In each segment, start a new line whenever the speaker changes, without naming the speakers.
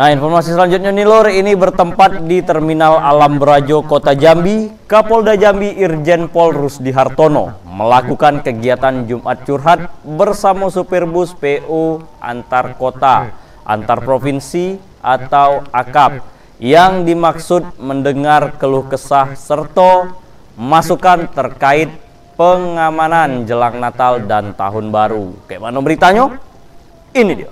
Nah, informasi selanjutnya nih Lor, ini bertempat di Terminal Alam Brajo Kota Jambi. Kapolda Jambi Irjen Pol Rusdi Hartono melakukan kegiatan Jumat Curhat bersama supir bus PO antar kota, antar provinsi atau AKAP yang dimaksud mendengar keluh kesah serta masukan terkait pengamanan jelang Natal dan Tahun Baru. Kayak mana beritanya? Ini dia.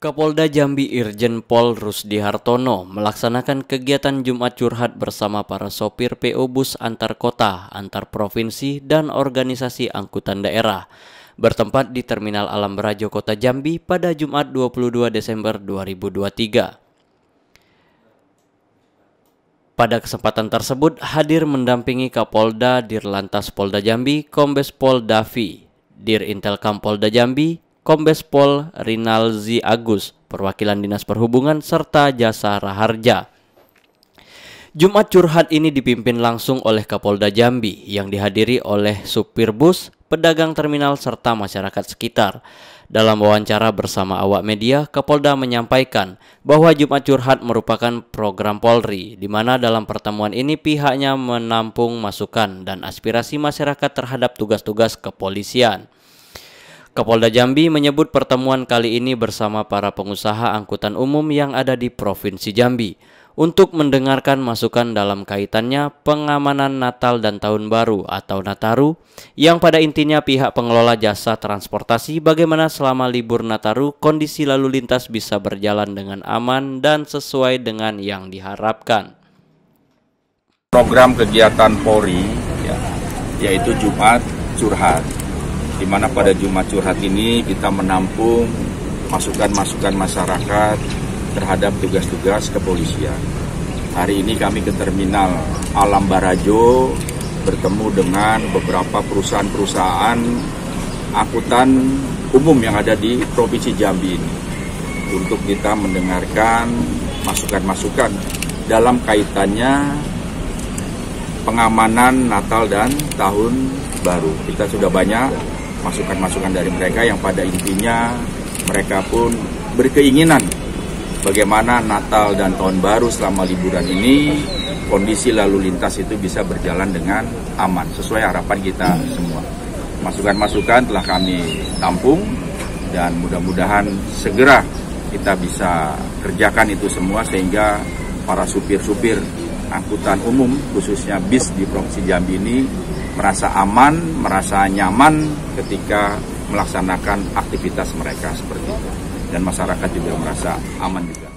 Kapolda Jambi Irjen Pol Rusdi Hartono melaksanakan kegiatan Jumat Curhat bersama para sopir PO Bus antar kota, antar provinsi, dan organisasi angkutan daerah. Bertempat di Terminal Alam Berajo Kota Jambi pada Jumat 22 Desember 2023. Pada kesempatan tersebut hadir mendampingi Kapolda Dirlantas Polda Jambi, Kombes Pol Davi, Dir Intel Kampolda Jambi, Kombes Pol Rinalzi Agus, perwakilan Dinas Perhubungan serta Jasa Raharja. Jumat curhat ini dipimpin langsung oleh Kapolda Jambi yang dihadiri oleh supir bus, pedagang terminal serta masyarakat sekitar. Dalam wawancara bersama awak media, Kapolda menyampaikan bahwa Jumat Curhat merupakan program Polri di mana dalam pertemuan ini pihaknya menampung masukan dan aspirasi masyarakat terhadap tugas-tugas kepolisian. Kapolda Jambi menyebut pertemuan kali ini bersama para pengusaha angkutan umum yang ada di Provinsi Jambi untuk mendengarkan masukan dalam kaitannya pengamanan Natal dan Tahun Baru atau Nataru yang pada intinya pihak pengelola jasa transportasi bagaimana selama libur Nataru kondisi lalu lintas bisa berjalan dengan aman dan sesuai dengan yang diharapkan.
Program kegiatan Polri ya, yaitu Jumat curhat di mana pada Jumat Curhat ini kita menampung masukan-masukan masyarakat terhadap tugas-tugas kepolisian. Hari ini kami ke terminal Alam Barajo bertemu dengan beberapa perusahaan-perusahaan angkutan umum yang ada di Provinsi Jambi ini untuk kita mendengarkan masukan-masukan dalam kaitannya pengamanan Natal dan Tahun Baru. Kita sudah banyak masukan-masukan dari mereka yang pada intinya mereka pun berkeinginan bagaimana Natal dan Tahun Baru selama liburan ini kondisi lalu lintas itu bisa berjalan dengan aman sesuai harapan kita semua. Masukan-masukan telah kami tampung dan mudah-mudahan segera kita bisa kerjakan itu semua sehingga para supir-supir angkutan umum khususnya bis di Provinsi Jambi ini merasa aman, merasa nyaman ketika melaksanakan aktivitas mereka seperti itu. Dan masyarakat juga merasa aman juga.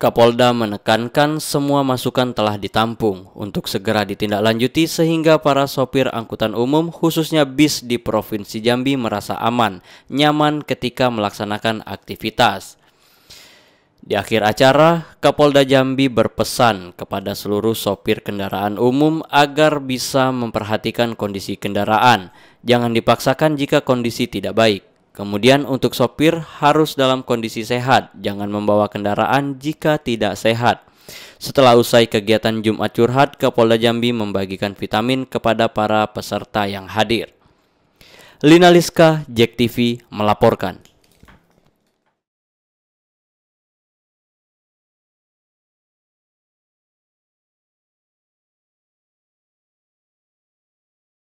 Kapolda menekankan semua masukan telah ditampung untuk segera ditindaklanjuti sehingga para sopir angkutan umum khususnya bis di Provinsi Jambi merasa aman, nyaman ketika melaksanakan aktivitas. Di akhir acara, Kapolda Jambi berpesan kepada seluruh sopir kendaraan umum agar bisa memperhatikan kondisi kendaraan. Jangan dipaksakan jika kondisi tidak baik. Kemudian untuk sopir harus dalam kondisi sehat, jangan membawa kendaraan jika tidak sehat. Setelah usai kegiatan Jumat Curhat, Kapolda Jambi membagikan vitamin kepada para peserta yang hadir. Lina Liska, Jek TV melaporkan.